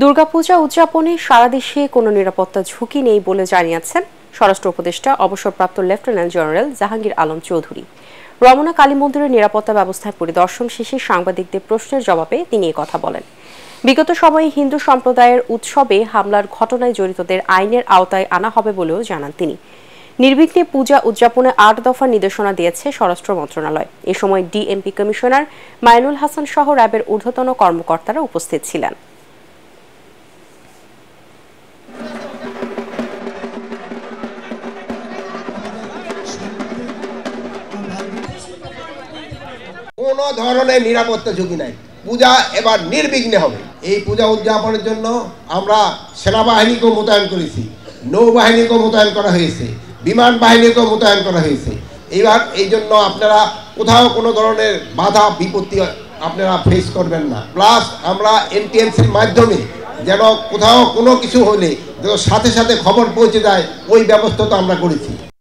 দুর্গাপূজা উদযাপনে সারা দেশে কোনো নিরাপত্তা ঝুঁকি নেই বলে জানিয়েছেন স্বরাষ্ট্র উপদেষ্টা অবসরপ্রাপ্ত লেফটেন্যান্ট জেনারেল জাহাঙ্গীর আলম চৌধুরী রমনা কালী মন্দিরের নিরাপত্তা ব্যবস্থায় পরিদর্শন শেষে সাংবাদিকদের প্রশ্নের জবাবে তিনি কথা বলেন বিগত সময়ে হিন্দু সম্প্রদায়ের উৎসবে হামলার ঘটনায় জড়িতদের আইনের আওতায় আনা হবে বলেও জানান তিনি নির্বিঘ্নে পূজা উদযাপনে আট দফার নির্দেশনা দিয়েছে স্বরাষ্ট্র মন্ত্রণালয় এ সময় ডিএমপি কমিশনার মাইনুল হাসান সহ র্যাবের ঊর্ধ্বতন কর্মকর্তারা উপস্থিত ছিলেন কোনো ধরনের নিরাপত্তা ঝুঁকি নাই পূজা এবার নির্বিঘ্নে হবে এই পূজা উদযাপনের জন্য আমরা সেনাবাহিনীকেও মোতায়েন করেছি নৌবাহিনীকেও মোতায়েন করা হয়েছে বিমান বাহিনীকেও মোতায়েন করা হয়েছে এইবার এই জন্য আপনারা কোথাও কোনো ধরনের বাধা বিপত্তি আপনারা ফেস করবেন না প্লাস আমরা এনটিএমসির মাধ্যমে যেন কোথাও কোনো কিছু হলে যেন সাথে সাথে খবর পৌঁছে যায় ওই ব্যবস্থা তো আমরা করেছি